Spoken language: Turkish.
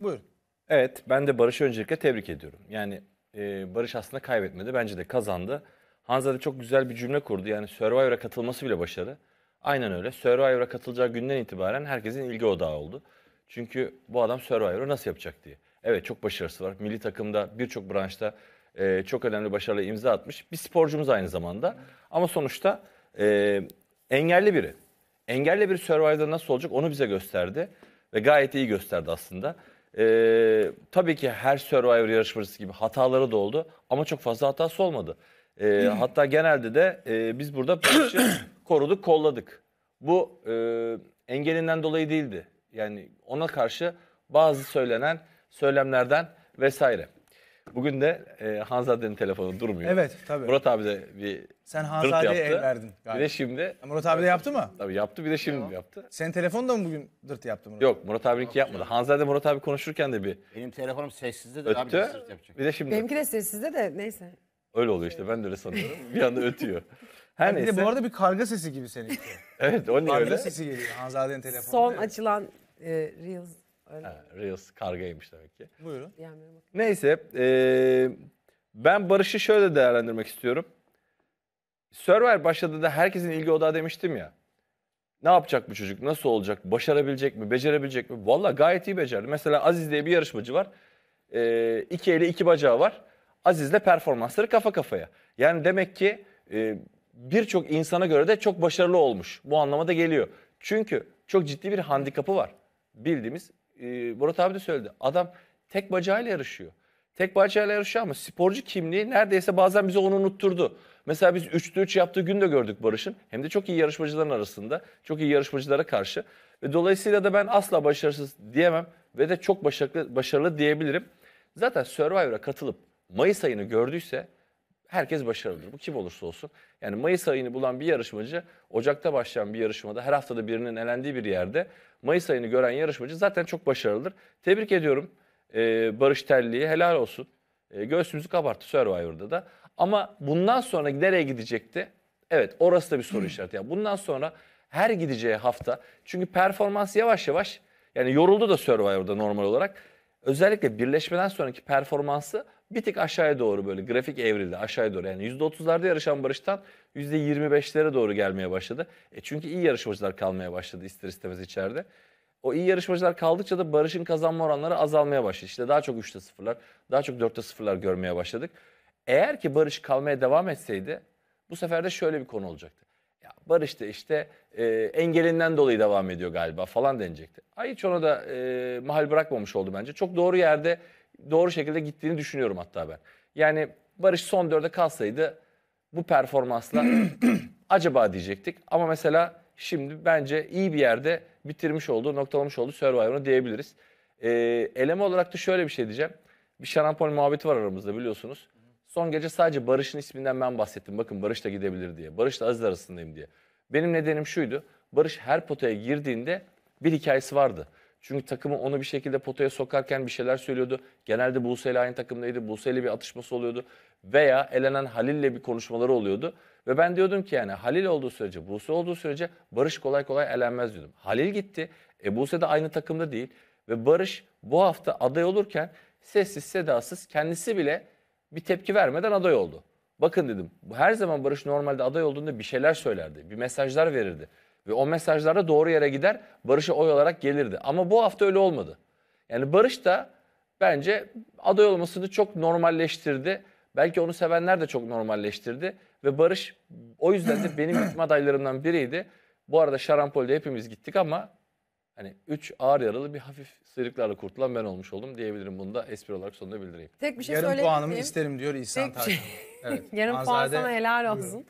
Buyurun. Evet ben de Barış'ı öncelikle tebrik ediyorum. Yani e, Barış aslında kaybetmedi. Bence de kazandı. da çok güzel bir cümle kurdu. Yani Survivor'a katılması bile başarı. Aynen öyle. Survivor'a katılacağı günden itibaren herkesin ilgi odağı oldu. Çünkü bu adam Survivor'ı nasıl yapacak diye. Evet çok başarısı var. Milli takımda birçok branşta e, çok önemli başarılı imza atmış. Bir sporcumuz aynı zamanda. Ama sonuçta e, engelli biri. Engelli bir Survivor'da nasıl olacak onu bize gösterdi. Ve gayet iyi gösterdi aslında. Ee, tabii ki her Survivor yarışması gibi hataları da oldu ama çok fazla hatası olmadı. Ee, hmm. hatta genelde de e, biz burada Barış'ı koruduk, kolladık. Bu e, engelinden dolayı değildi. Yani ona karşı bazı söylenen söylemlerden vesaire. Bugün de e, Hanzade'nin telefonu durmuyor. Evet tabii. Murat abi de bir Sen Hanzade'ye el verdin galiba. Bir de şimdi Murat abi de yaptı mı? tabii yaptı bir de şimdi yaptı. Senin telefon da mı bugün dırt yaptı Murat? Yok Murat abininki yapmadı. Hanzade Murat abi konuşurken de bir Benim telefonum sessizde de öttü. nasıl yapacak? Bir de şimdi Benimki de sessizde de neyse. öyle oluyor işte ben de öyle sanıyorum. bir anda ötüyor. Her Bir neyse. de bu arada bir karga sesi gibi seninki. evet o ne Karga öyle? sesi geliyor Hanzade'nin telefonu. Son açılan e, Reels Öyle. Reels kargaymış demek ki. Buyurun. Neyse. eee, ben Barış'ı şöyle değerlendirmek istiyorum. Server başladı da herkesin ilgi odağı demiştim ya. Ne yapacak bu çocuk? Nasıl olacak? Başarabilecek mi? Becerebilecek mi? Valla gayet iyi becerdi. Mesela Aziz diye bir yarışmacı var. Eee iki eli iki bacağı var. Aziz de performansları kafa kafaya. Yani demek ki eee, birçok insana göre de çok başarılı olmuş. Bu anlamada geliyor. Çünkü çok ciddi bir handikapı var. Bildiğimiz e, Murat abi de söyledi. Adam tek bacağıyla yarışıyor. Tek bacağıyla yarışıyor ama sporcu kimliği neredeyse bazen bize onu unutturdu. Mesela biz 3'te 3 yaptığı gün de gördük Barış'ın. Hem de çok iyi yarışmacıların arasında. Çok iyi yarışmacılara karşı. Ve dolayısıyla da ben asla başarısız diyemem ve de çok başarılı, başarılı diyebilirim. Zaten Survivor'a katılıp Mayıs ayını gördüyse herkes başarılıdır. Bu kim olursa olsun. Yani Mayıs ayını bulan bir yarışmacı Ocak'ta başlayan bir yarışmada her haftada birinin elendiği bir yerde Mayıs ayını gören yarışmacı zaten çok başarılıdır. Tebrik ediyorum ee, Barış Telli'ye helal olsun. Ee, göğsümüzü kabarttı Survivor'da da. Ama bundan sonra nereye gidecekti? Evet orası da bir soru işareti. Yani bundan sonra her gideceği hafta çünkü performans yavaş yavaş yani yoruldu da Survivor'da normal olarak. Özellikle birleşmeden sonraki performansı bir tık aşağıya doğru böyle grafik evrildi aşağıya doğru. Yani %30'larda yarışan Barış'tan %25'lere doğru gelmeye başladı. E çünkü iyi yarışmacılar kalmaya başladı ister istemez içeride. O iyi yarışmacılar kaldıkça da Barış'ın kazanma oranları azalmaya başladı. İşte daha çok 3'te 0'lar, daha çok 4'te 0'lar görmeye başladık. Eğer ki Barış kalmaya devam etseydi bu sefer de şöyle bir konu olacaktı. Ya Barış da işte e, engelinden dolayı devam ediyor galiba falan denecekti. Ay hiç ona da e, mahal bırakmamış oldu bence. Çok doğru yerde doğru şekilde gittiğini düşünüyorum hatta ben. Yani Barış son dörde kalsaydı bu performansla acaba diyecektik. Ama mesela şimdi bence iyi bir yerde bitirmiş oldu, noktalamış oldu Survivor'u diyebiliriz. Ee, eleme olarak da şöyle bir şey diyeceğim. Bir şarampol muhabbeti var aramızda biliyorsunuz. Son gece sadece Barış'ın isminden ben bahsettim. Bakın Barış da gidebilir diye. Barış da Aziz arasındayım diye. Benim nedenim şuydu. Barış her potaya girdiğinde bir hikayesi vardı. Çünkü takımı onu bir şekilde potaya sokarken bir şeyler söylüyordu. Genelde Buse ile aynı takımdaydı. Buse ile bir atışması oluyordu. Veya elenen Halil ile bir konuşmaları oluyordu. Ve ben diyordum ki yani Halil olduğu sürece, Buse olduğu sürece Barış kolay kolay elenmez diyordum. Halil gitti. E Buse de aynı takımda değil. Ve Barış bu hafta aday olurken sessiz sedasız kendisi bile bir tepki vermeden aday oldu. Bakın dedim her zaman Barış normalde aday olduğunda bir şeyler söylerdi. Bir mesajlar verirdi. Ve o mesajlarda doğru yere gider, Barış'a oy olarak gelirdi. Ama bu hafta öyle olmadı. Yani Barış da bence aday olmasını çok normalleştirdi. Belki onu sevenler de çok normalleştirdi. Ve Barış o yüzden de benim gitme adaylarımdan biriydi. Bu arada Şarampol'de hepimiz gittik ama hani 3 ağır yaralı bir hafif sıyrıklarla kurtulan ben olmuş oldum diyebilirim. Bunu da espri olarak sonunda bildireyim. Tek bir şey Yarım puanımı isterim diyor İhsan şey- Tarkan. Evet. Yarım puan sana helal olsun. Buyurun.